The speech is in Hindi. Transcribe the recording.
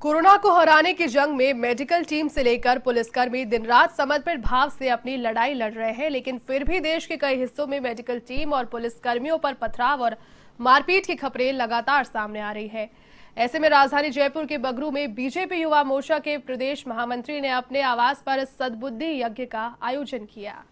कोरोना को हराने की जंग में मेडिकल टीम से लेकर पुलिसकर्मी दिन रात समर्पित भाव से अपनी लड़ाई लड़ रहे हैं लेकिन फिर भी देश के कई हिस्सों में मेडिकल टीम और पुलिसकर्मियों पर पथराव और मारपीट की खबरें लगातार सामने आ रही है ऐसे में राजधानी जयपुर के बगरू में बीजेपी युवा मोर्चा के प्रदेश महामंत्री ने अपने आवास पर सदबुद्धि यज्ञ का आयोजन किया